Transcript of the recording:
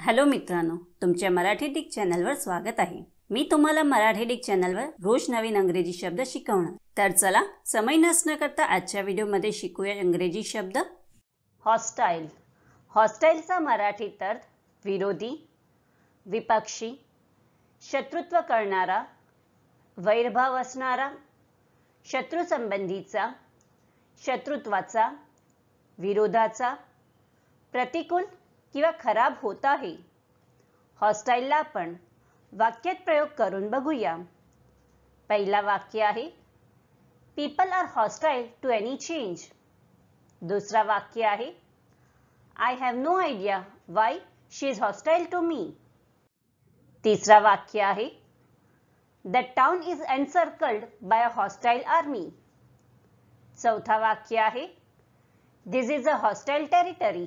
hello मित्रांनो तुमच्या Marathi Dick चॅनलवर स्वागत आहे मी तुम्हाला मराठी डिक चॅनलवर रोज नवीन अंग्रेजी शब्द शिकवणार तर चला समय नसण्याकरता करता आजच्या व्हिडिओमध्ये शिकूया इंग्रजी शब्द हॉस्टाईल हॉस्टाईलचा मराठी अर्थ विरोधी विपक्षी शत्रुत्व करणारा वैरभाव असणारा शत्रुसंबंधीचा शत्रुत्वाचा विरोधाचा प्रतिकूल किंवा खराब होत आहे हॉस्टाईलला आपण वाक्यात प्रयोग करून बघूया पहिला वाक्य आहे people are hostile to any change दुसरा वाक्य आहे I have no idea why she is hostile to me तिसरा वाक्य आहे the town is circled by a hostile army चौथा वाक्य आहे दिस इज अ हॉस्टाईल टेरिटरी